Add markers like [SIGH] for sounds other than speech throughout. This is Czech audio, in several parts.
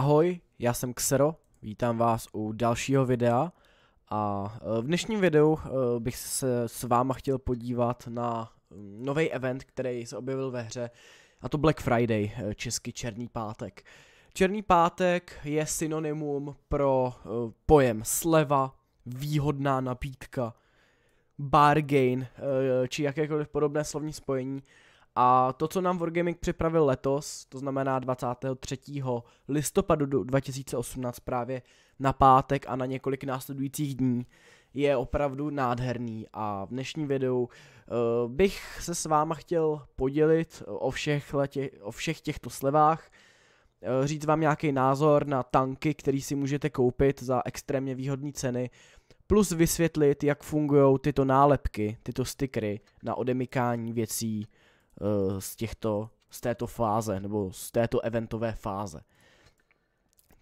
Ahoj, já jsem Xero, vítám vás u dalšího videa a e, v dnešním videu e, bych se s váma chtěl podívat na mm, nový event, který se objevil ve hře a to Black Friday, e, česky Černý pátek. Černý pátek je synonymum pro pojem sleva, výhodná nabídka, bargain či jakékoliv podobné slovní spojení, a to, co nám Wargaming připravil letos, to znamená 23. listopadu 2018 právě na pátek a na několik následujících dní, je opravdu nádherný a v dnešním videu uh, bych se s váma chtěl podělit o všech, letě, o všech těchto slevách, uh, říct vám nějaký názor na tanky, který si můžete koupit za extrémně výhodné ceny, plus vysvětlit, jak fungují tyto nálepky, tyto stickery na odemykání věcí Eh, z, těchto, z této fáze, nebo z této eventové fáze.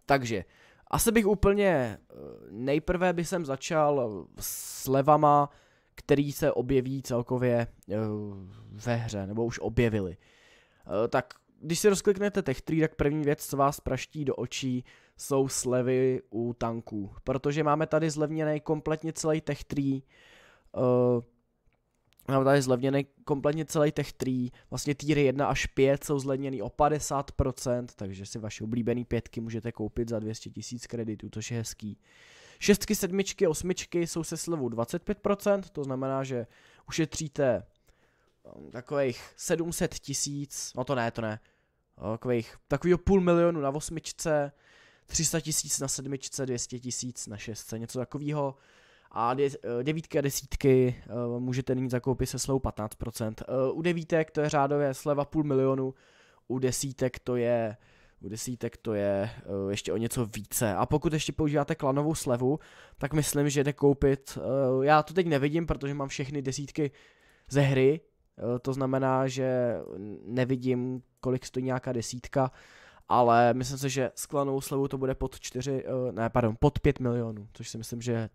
Takže, asi bych úplně, eh, nejprve bych jsem začal s levama, který se objeví celkově eh, ve hře, nebo už objevili. Tak když si rozkliknete tech 3, tak první věc, co vás praští do očí, jsou slevy u tanků. Protože máme tady zlevněný kompletně celý tech 3. Máme tady zlevněný kompletně celý tech 3, vlastně týry 1 až 5 jsou zlevněný o 50%, takže si vaše oblíbený pětky můžete koupit za 200 tisíc kreditů, což je hezký. Šestky, sedmičky, osmičky jsou se slevou 25%, to znamená, že ušetříte um, takových 700 tisíc, no to ne, to ne, takových, takovýho půl milionu na osmičce, 300 tisíc na sedmičce, 200 tisíc na šestce, něco takového a eh, devítky a desítky eh, můžete nyní zakoupit se slevou 15%. Eh, u devítek to je řádově sleva půl milionu, u desítek to je u desítek to je uh, ještě o něco více. A pokud ještě používáte klanovou slevu, tak myslím, že jde koupit, uh, já to teď nevidím, protože mám všechny desítky ze hry, uh, to znamená, že nevidím, kolik stojí nějaká desítka, ale myslím si, že s klanovou slevou to bude pod 4, ne, pardon, pod 5 milionů, což si myslím, že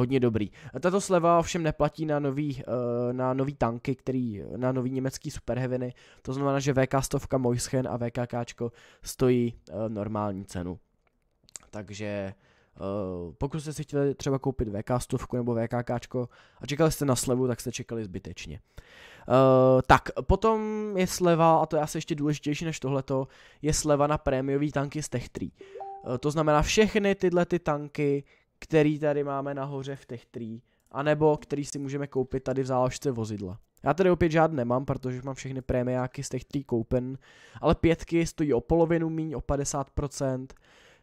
hodně dobrý. Tato sleva ovšem neplatí na nový, eh, na nový tanky, který, na nový německý superheviny, to znamená, že VK stovka Moischen a VKK stojí eh, normální cenu. Takže eh, pokud jste si chtěli třeba koupit VK stovku nebo VKK a čekali jste na slevu, tak jste čekali zbytečně. Uh, tak, potom je sleva, a to je asi ještě důležitější než tohleto, je sleva na prémiový tanky z Tech 3. Uh, to znamená všechny tyhle ty tanky, který tady máme nahoře v těch tree, anebo který si můžeme koupit tady v záložce vozidla. Já tady opět žádné nemám, protože mám všechny prémiáky z těch tří koupen, ale pětky stojí o polovinu míň, o 50%,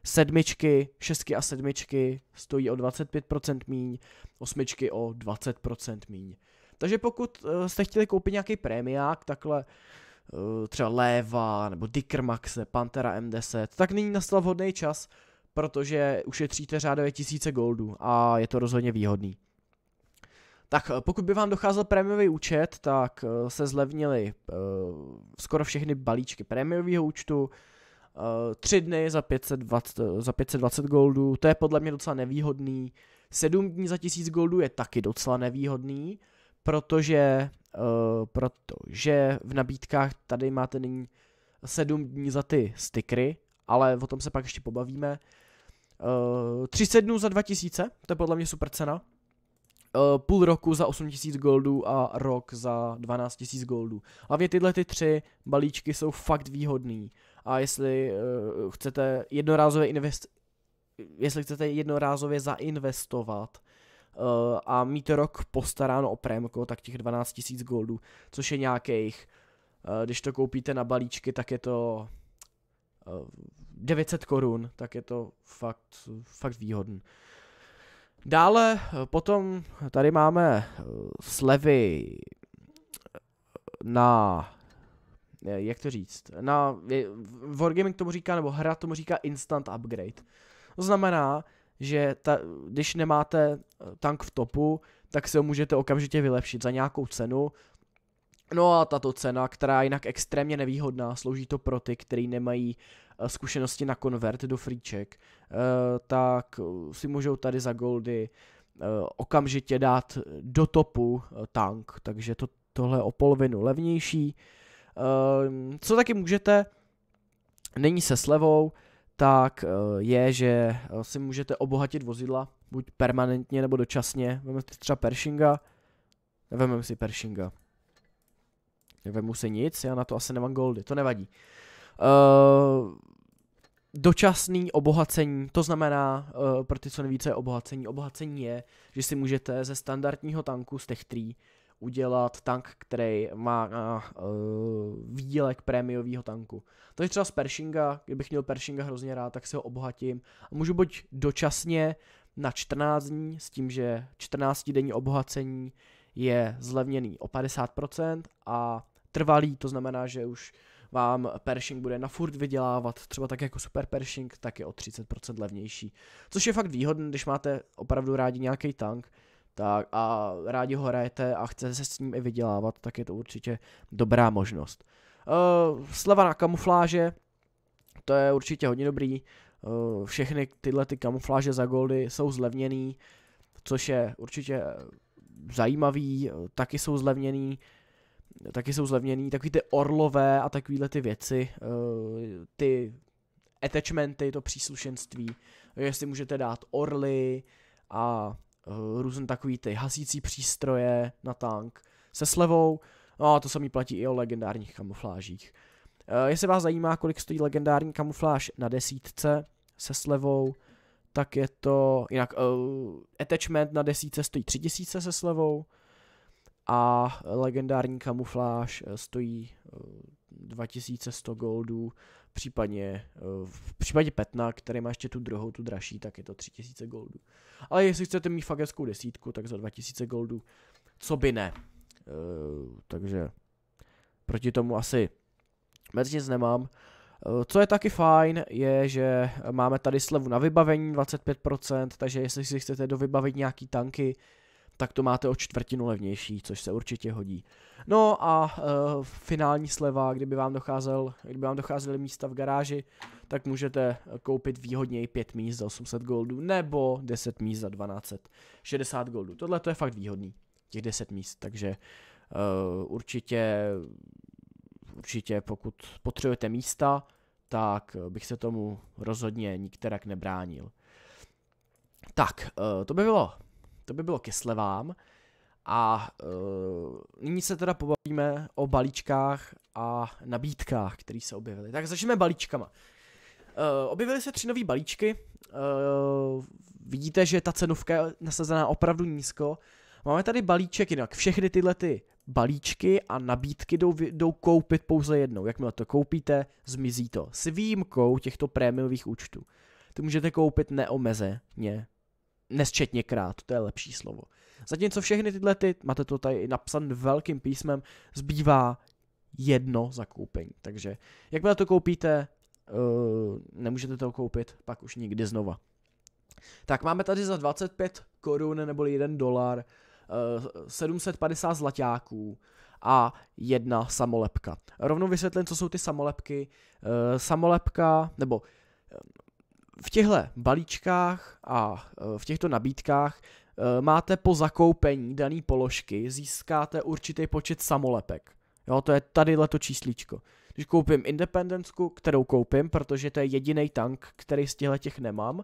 sedmičky, šestky a sedmičky stojí o 25% míň, osmičky o 20% míň. Takže pokud eh, jste chtěli koupit nějaký prémiák, takhle eh, třeba Léva nebo Dickermaxe, Pantera M10, tak nyní nastal vhodný čas, protože ušetříte řádově tisíce goldů a je to rozhodně výhodný. Tak eh, pokud by vám docházel prémiový účet, tak eh, se zlevnily uh, skoro všechny balíčky prémiového účtu. Uh, tři dny za 520, za 520 goldů, to je podle mě docela nevýhodný. Sedm dní za tisíc goldů je taky docela nevýhodný, protože, uh, protože v nabídkách tady máte nyní sedm dní za ty stickery, ale o tom se pak ještě pobavíme. Uh, eh, 30 dnů za 2000, to je podle mě super cena. Uh, půl roku za 8000 goldů a rok za 12 000 goldů. Hlavně tyhle ty tři balíčky jsou fakt výhodný. A jestli uh, chcete jednorázově invest... jestli chcete jednorázově zainvestovat uh, a mít rok postaráno o prémko, tak těch 12 000 goldů, což je nějakých, uh, když to koupíte na balíčky, tak je to uh, 900 korun, tak je to fakt, fakt výhodný. Dále potom tady máme eh, slevy eh, na eh, jak to říct, na, Wargaming tomu říká, nebo hra tomu říká instant upgrade. To znamená, že ta, když nemáte tank v topu, tak se ho můžete okamžitě vylepšit za nějakou cenu. No a tato cena, která je jinak extrémně nevýhodná, slouží to pro ty, kteří nemají Eh, zkušenosti na konvert do fríček, eh, tak eh, si můžou tady za goldy okamžitě dát do topu tank, takže to, tohle je o polovinu levnější. Co taky můžete, není se slevou, tak je, že si můžete obohatit vozidla, buď permanentně nebo dočasně. vezmeme si třeba Pershinga, nevememe si Pershinga. vemu si nic, já na to asi nemám goldy, to nevadí. Eh, dočasný obohacení, to znamená, uh, pro ty, co nevíce obohacení, obohacení je, že si můžete ze standardního tanku z těch tří udělat tank, který má uh, výdělek prémiového tanku. To je třeba z Pershinga, kdybych měl Pershinga hrozně rád, tak se ho obohatím. A můžu buď dočasně na 14 dní, s tím, že 14 denní obohacení je zlevněný o 50% a trvalý, to znamená, že už uh, vám Pershing bude na furt vydělávat, třeba tak jako Super Pershing, tak je o 30% levnější. Což je fakt výhodné, když máte opravdu rádi nějaký tank, tak a rádi ho hrajete a chcete se s ním i vydělávat, tak je to určitě dobrá možnost. Uh, sleva na kamufláže, to je určitě hodně dobrý. Uh, všechny tyhle ty kamufláže za goldy jsou zlevněný, což je určitě eh, zajímavý, taky jsou zlevněný taky jsou zlevněný, takový ty orlové a takovýhle ty věci, eh, ty attachmenty, to příslušenství, jestli můžete dát orly a eh, různé takový ty hasící přístroje na tank se slevou, no a to samý platí i o legendárních kamuflážích. Eh, jestli vás zajímá, kolik stojí legendární kamufláž na desítce se slevou, tak je to, jinak uh, attachment na desítce stojí 3000 se slevou, a legendární kamufláž eh, stojí 2100 eh, goldů, případně eh, v případě Petna, který má ještě tu druhou, tu dražší, tak je to 3000 goldů. Ale jestli chcete mít fakt hezkou desítku, tak za 2000 goldů, co by ne. Takže proti tomu asi moc nic nemám. Co je taky fajn, je, že máme tady slevu na vybavení 25%, takže jestli si chcete dovybavit nějaký tanky, tak to máte o čtvrtinu levnější, což se určitě hodí. No a e, finální sleva, kdyby vám, docházel, kdyby vám docházely místa v garáži, tak můžete koupit výhodněji 5 míst za 800 goldů nebo 10 míst za 1260 goldů. Tohle to je fakt výhodný, těch 10 míst, takže e, určitě, určitě pokud potřebujete místa, tak eh, bych se tomu rozhodně nikterak nebránil. Tak, e, to by bylo to by bylo ke slevám. A uh, nyní se teda pobavíme o balíčkách a nabídkách, které se objevily. Tak začneme balíčkama. Uh, objevily se tři nové balíčky. Uh, vidíte, že ta cenovka je nasazená opravdu nízko. Máme tady balíček jinak. Všechny tyhle ty balíčky a nabídky jdou, jdou koupit pouze jednou. Jakmile to koupíte, zmizí to. S výjimkou těchto prémiových účtů. Ty můžete koupit neomezeně nesčetněkrát, to je lepší slovo. Zatímco všechny tyhle, ty, máte to tady napsan velkým písmem, zbývá jedno zakoupení. Takže jakmile to koupíte, uh, nemůžete to koupit pak už nikdy znova. Tak máme tady za 25 korun nebo 1 dolar uh, eh, 750 zlaťáků a jedna samolepka. Rovnou vysvětlím, co jsou ty samolepky. Uh, samolepka, nebo v těchto balíčkách a e, v těchto nabídkách e, máte po zakoupení dané položky získáte určitý počet samolepek. Jo, to je tady to číslíčko. Když koupím Independencku, kterou koupím, protože to je jediný tank, který z těchto těch nemám,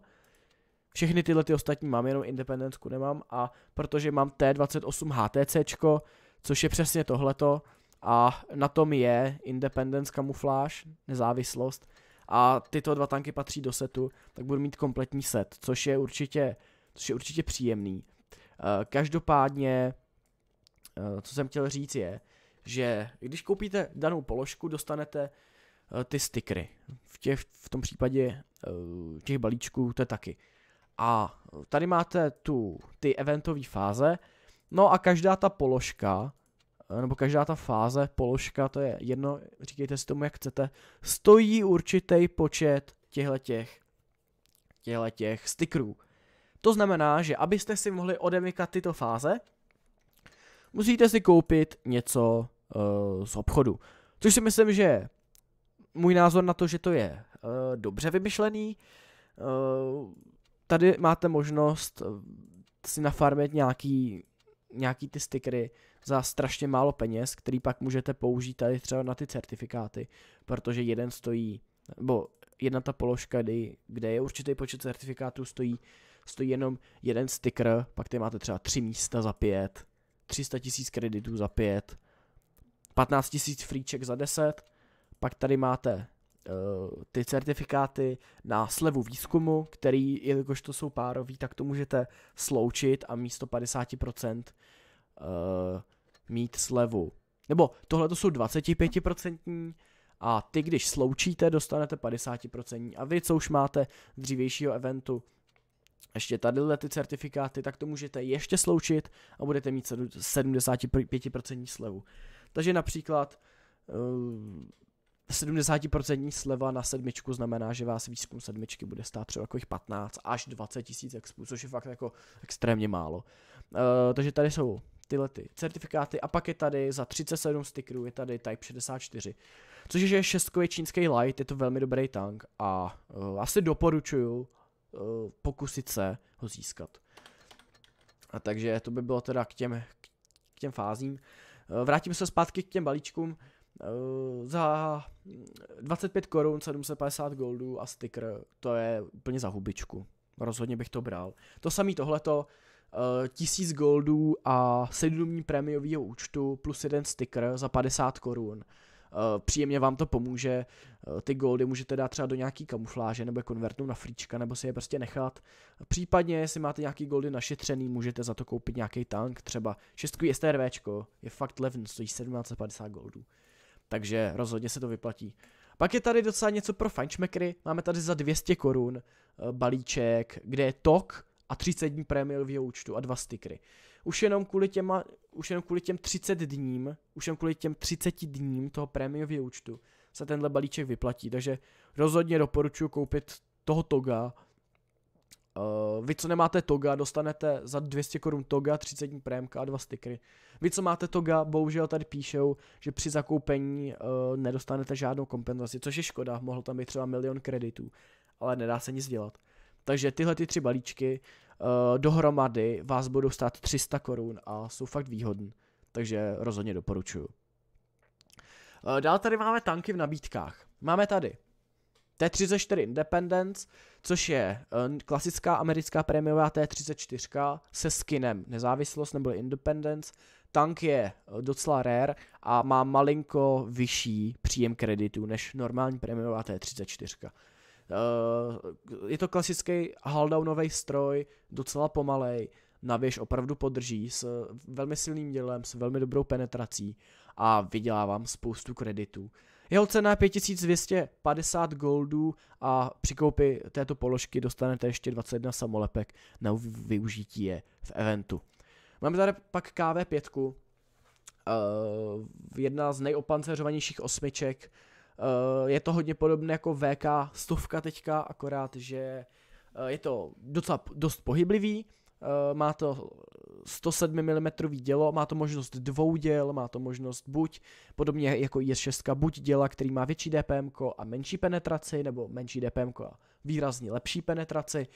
všechny tyhle ty ostatní mám, jenom Independencku nemám a protože mám T28 HTC, což je přesně tohleto a na tom je Independence Camouflage, nezávislost, a tyto dva tanky patří do setu, tak budu mít kompletní set, což je určitě, což je určitě příjemný. Eh, každopádně, eh, co jsem chtěl říct je, že když koupíte danou položku, dostanete eh, ty stickery. V, těch, v tom případě těch balíčků to je taky. A tady máte tu, ty eventové fáze, no a každá ta položka Eh, nebo každá ta fáze, položka, to je jedno, říkejte si tomu, jak chcete, stojí určitý počet těchto těch, stickerů. To znamená, že abyste si mohli odemykat tyto fáze, musíte si koupit něco uh, z obchodu. Což si myslím, že můj názor na to, že to je uh, dobře vymyšlený. Uh, tady máte možnost si nafarmit nějaký, nějaký ty stickery, uh, za strašně málo peněz, který pak můžete použít tady třeba na ty certifikáty, protože jeden stojí, nebo jedna ta položka, kdy, kde je určitý počet certifikátů, stojí, stojí jenom jeden sticker, pak ty máte třeba tři místa za pět, 300 tisíc kreditů za pět, 15 tisíc fríček za 10, pak tady máte eh, ty certifikáty na slevu výzkumu, který, jelikož to jsou párový, tak to můžete sloučit a místo 50% uh, mít slevu. Nebo tohle to jsou 25% a ty, když sloučíte, dostanete 50%. A vy, co už máte dřívějšího eventu, ještě tadyhle ty certifikáty, tak to můžete ještě sloučit a budete mít 75% slevu. Takže například 70% eh, sleva na sedmičku znamená, že vás výzkum sedmičky bude stát třeba jako 15 až 20 tisíc expů, což je fakt jako extrémně málo. Uh, takže tady jsou tyhle ty certifikáty a pak je tady za 37 stickerů je tady Type 64. Což je, že je šestkový čínský light, je to velmi dobrý tank a uh, asi doporučuju uh, pokusit se ho získat. A takže to by bylo teda k těm, k těm fázím. Uh, vrátím se zpátky k těm balíčkům. Uh, za 25 korun 750 goldů a sticker, to je úplně za hubičku. Rozhodně bych to bral. To samý tohleto, Eh, tisíc goldů a 7 dní prémiového účtu plus jeden sticker za 50 korun. Eh, příjemně vám to pomůže, eh, ty goldy můžete dát třeba do nějaký kamufláže nebo je konvertnout na fríčka nebo si je prostě nechat. Případně, jestli máte nějaký goldy našetřený, můžete za to koupit nějaký tank, třeba 6 STRVčko, je fakt levný, stojí 1750 goldů. Takže rozhodně se to vyplatí. Pak je tady docela něco pro fančmekry, máme tady za 200 korun balíček, kde je tok, a 30 dní prémiového účtu a dva stickery. Už jenom kvůli, těma, už jenom kvůli těm 30 dním, už jenom kvůli těm 30 dním toho prémiového účtu se tenhle balíček vyplatí, takže rozhodně doporučuji koupit toho Toga. Uh, vy, co nemáte Toga, dostanete za 200 korun Toga, 30 dní prémka a dva stickery. Vy, co máte Toga, bohužel tady píšou, že při zakoupení uh, nedostanete žádnou kompenzaci, což je škoda, mohl tam být třeba milion kreditů, ale nedá se nic dělat. Takže tyhle ty tři balíčky uh, dohromady vás budou stát 300 korun a jsou fakt výhodný. Takže rozhodně doporučuju. Uh, dál tady máme tanky v nabídkách. Máme tady T-34 Independence, což je uh, klasická americká prémiová T-34 se skinem Nezávislost nebo Independence. Tank je docela rare a má malinko vyšší příjem kreditů než normální prémiová T-34. Eh, je to klasický haldaunový stroj, docela pomalej, na věž opravdu podrží s velmi silným dělem, s velmi dobrou penetrací a vydělávám spoustu kreditů. Jeho cena je 5250 goldů a při koupi této položky dostanete ještě 21 samolepek na využití je v eventu. Máme tady pak KV5, eh, jedna z nejopancerovanějších osmiček, Eh, je to hodně podobné jako VK stovka teďka, akorát, že eh, je to docela dost pohyblivý, eh, má to 107 mm dělo, má to možnost dvou děl, má to možnost buď, podobně jako IS-6, buď děla, který má větší DPM a menší penetraci, nebo menší DPM a výrazně lepší penetraci. Uh,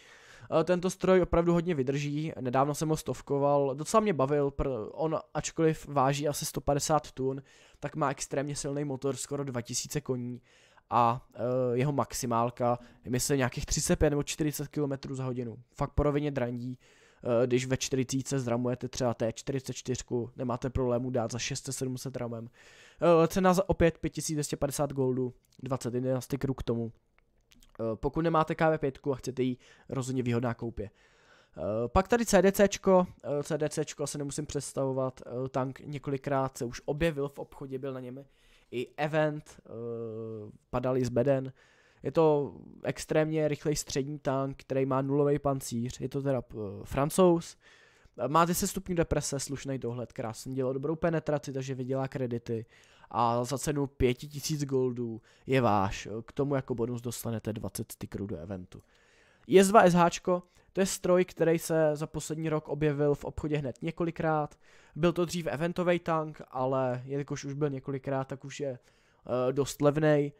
Eh, tento stroj opravdu hodně vydrží, nedávno jsem ho stovkoval, docela mě bavil, on ačkoliv váží asi 150 tun, tak má extrémně silný motor, skoro 2000 koní a eh, jeho maximálka je myslím nějakých 35 nebo 40 km za hodinu. Fakt po drandí, eh, když ve 40 zramujete třeba T44, nemáte problému dát za 600-700 ramem. cena za opět 5250 goldů, 21 stykrů k tomu. Eh, pokud nemáte KV5 a chcete ji, rozhodně výhodná koupě. Eh, pak tady CDCčko, eh, CDCčko se nemusím představovat, tank několikrát se už objevil v obchodě, byl na něm i event, padal i z beden. Je to extrémně rychlej střední tank, který má nulový pancíř, je to teda francouz. Má 10 stupňů deprese, slušný dohled, krásně dělá dobrou penetraci, takže vydělá kredity a za cenu 5000 goldů je váš. K tomu jako bonus dostanete 20 stickerů do eventu. is SH, to je stroj, který se za poslední rok objevil v obchodě hned několikrát. Byl to dřív eventový tank, ale jelikož už byl několikrát, tak už je uh, dost levný.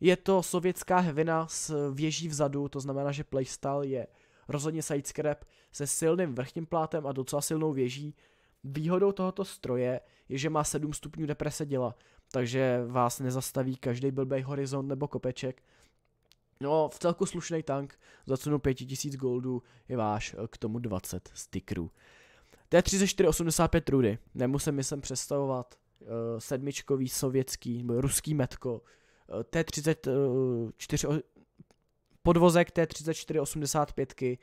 Je to sovětská hevina s věží vzadu, to znamená, že playstyle je rozhodně sidescrap se silným vrchním plátem a docela silnou věží, Výhodou tohoto stroje je, že má 7 stupňů deprese děla, takže vás nezastaví každý blbej horizont nebo kopeček. No, v celku slušný tank za cenu 5000 goldů je váš eh, k tomu 20 stickerů. t je 34,85 rudy, nemusím myslím představovat uh, sedmičkový sovětský nebo ruský metko. Uh, t 34, uh, podvozek té 34,85,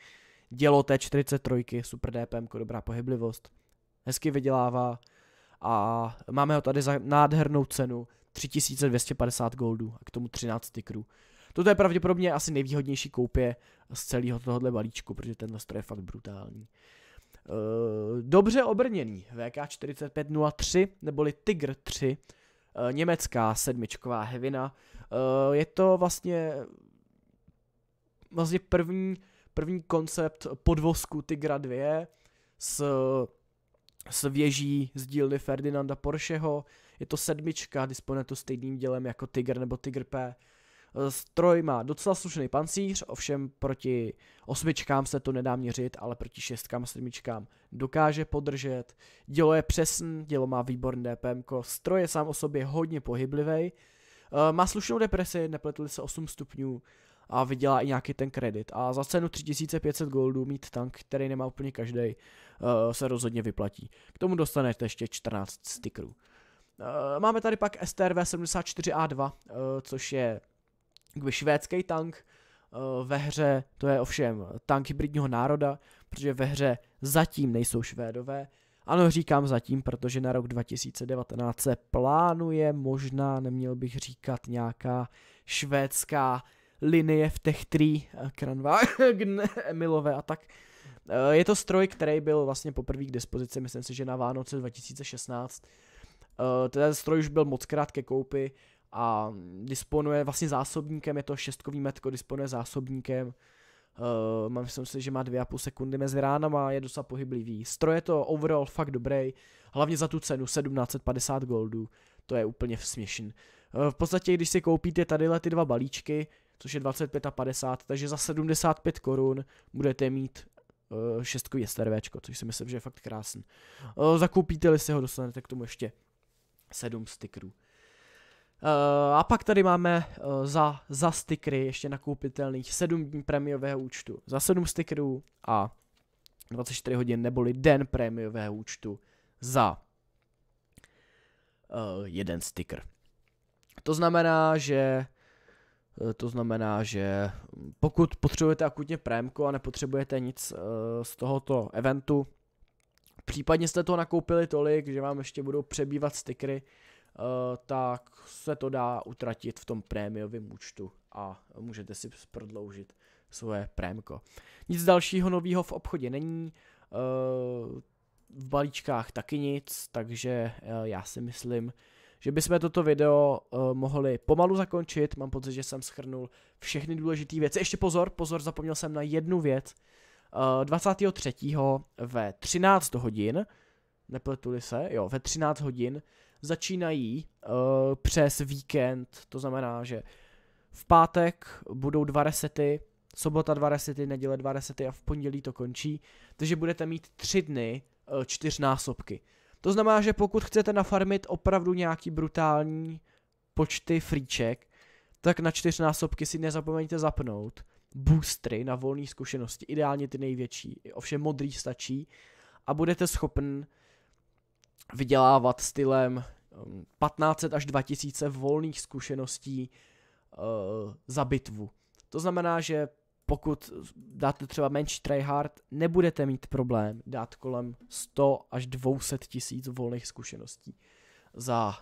dělo t 43, super DPM, dobrá pohyblivost hezky vydělává a máme ho tady za nádhernou cenu 3250 goldů a k tomu 13 tykrů. Toto je pravděpodobně asi nejvýhodnější koupě z celého tohohle balíčku, protože tenhle stroj je fakt brutální. Eh, dobře obrněný VK4503 neboli Tigr 3 eh, německá sedmičková hevina. Eh, je to vlastně vlastně první, první koncept podvozku Tigra 2 s s věží z dílny Ferdinanda Porscheho. Je to sedmička, disponuje to stejným dělem jako Tiger nebo Tiger P. Stroj má docela slušný pancíř, ovšem proti osmičkám se to nedá měřit, ale proti šestkám a sedmičkám dokáže podržet. Dělo je přesný, dělo má výborné DPM, stroj je sám o sobě hodně pohyblivý, Eh, má slušnou depresi, nepletli se 8 stupňů a vydělá i nějaký ten kredit. A za cenu 3500 goldů mít tank, který nemá úplně každý, eh, se rozhodně vyplatí. K tomu dostanete ještě 14 stickerů. Eh, máme tady pak STRV 74A2, což je kdyby švédský tank, ve hře, to je ovšem tank hybridního národa, protože ve hře zatím nejsou švédové, ano, říkám zatím, protože na rok 2019 se plánuje možná, neměl bych říkat, nějaká švédská linie v Techtrí, eh, Kranwagen, [LAUGHS] Emilové a tak. Eh, je to stroj, který byl vlastně poprvé k dispozici, myslím si, že na Vánoce 2016. Eh, ten stroj už byl moc krát ke koupi a disponuje vlastně zásobníkem, je to šestkový metko, disponuje zásobníkem, Uh, mám, myslím si, že má 2,5 sekundy mezi ránama, je docela pohyblivý. Stroj je to overall fakt dobrý, hlavně za tu cenu 1750 goldů, to je úplně směšný. Uh, eh, v podstatě, když si koupíte tadyhle ty dva balíčky, což je 25 a 50, takže za 75 korun budete mít uh, eh, šestkový STRVčko, což si myslím, že je fakt krásný. Uh, zakoupíte-li si ho, dostanete k tomu ještě 7 stickerů. Uh, Uh, a pak tady máme uh, za, za stickery ještě nakoupitelných 7 dní prémiového účtu za 7 stickerů a 24 hodin neboli den prémiového účtu za uh, jeden sticker. To znamená, že to znamená, že pokud potřebujete akutně prémko a nepotřebujete nic z tohoto eventu, případně jste to nakoupili tolik, že vám ještě budou přebývat stickery, Eh, tak se to dá utratit v tom prémiovém účtu a můžete si prodloužit svoje prémko. Nic dalšího nového v obchodě není, eh, v balíčkách taky nic, takže eh, já si myslím, že bychom toto video mohli pomalu zakončit. Mám pocit, že jsem schrnul všechny důležité věci. Ještě pozor, pozor, zapomněl jsem na jednu věc. 23. ve 13 hodin, nepletuli se, jo, ve 13 hodin začínají uh, přes víkend, to znamená, že v pátek budou dva resety, sobota dva resety, neděle dva resety a v pondělí to končí, takže budete mít tři dny uh, čtyřnásobky. To znamená, že pokud chcete nafarmit opravdu nějaký brutální počty fríček, tak na čtyřnásobky si nezapomeňte zapnout boostry na volné zkušenosti, ideálně ty největší, ovšem modrý stačí a budete schopen vydělávat stylem 1500 um, až 2000 volných zkušeností uh, za bitvu. To znamená, že pokud dáte třeba menší tryhard, nebudete mít problém dát kolem 100 až 200 tisíc volných zkušeností za,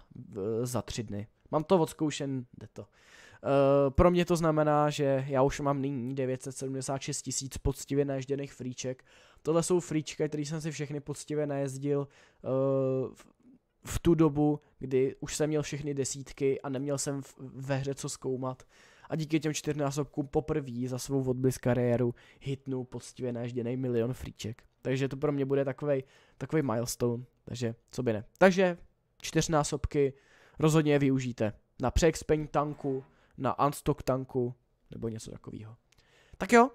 za tři dny. Mám to odzkoušen, jde to. Uh, pro mě to znamená, že já už mám nyní 976 tisíc poctivě naježděných fríček Tohle jsou fríčka, který jsem si všechny poctivě najezdil uh, v tu dobu, kdy už jsem měl všechny desítky a neměl jsem ve hře co zkoumat. A díky těm čtyřnásobkům poprvé za svou odblisk kariéru hitnu poctivě naježděný milion fríček. Takže to pro mě bude takový takovej milestone, takže co by ne. Takže čtyřnásobky rozhodně je využijte. Na Preexpeng tanku, na Unstock tanku, nebo něco takového. Tak jo,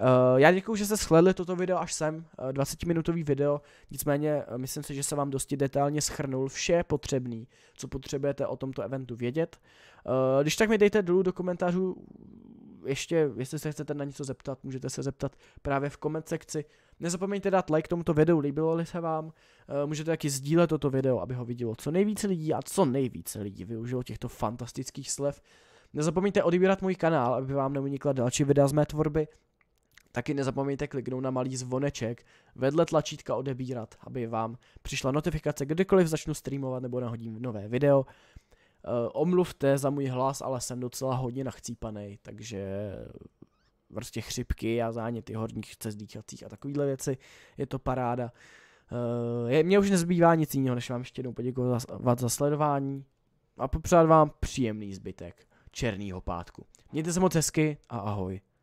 Uh, já děkuji, že jste shledli toto video až sem, uh, eh, 20-minutový video, nicméně uh, myslím si, že se vám dosti detailně schrnul vše potřebné, co potřebujete o tomto eventu vědět. Uh, když tak mi dejte dolů do komentářů, ještě, jestli se chcete na něco zeptat, můžete se zeptat právě v koment sekci. Nezapomeňte dát like tomuto videu, líbilo-li se vám. Uh, můžete taky sdílet toto video, aby ho vidělo co nejvíce lidí a co nejvíce lidí využilo těchto fantastických slev. Nezapomeňte odebírat můj kanál, aby vám neunikla další videa z mé tvorby Taky nezapomeňte kliknout na malý zvoneček vedle tlačítka odebírat, aby vám přišla notifikace kdykoliv začnu streamovat nebo nahodím nové video. Eh, omluvte za můj hlas, ale jsem docela hodně nachcípaný, takže prostě chřipky a záněty horních cest dýchacích a takovéhle věci. Je to paráda. E, mně už nezbývá nic jiného, než vám ještě jednou poděkovat za sledování a popřát vám příjemný zbytek černého pátku. Mějte se moc hezky a ahoj.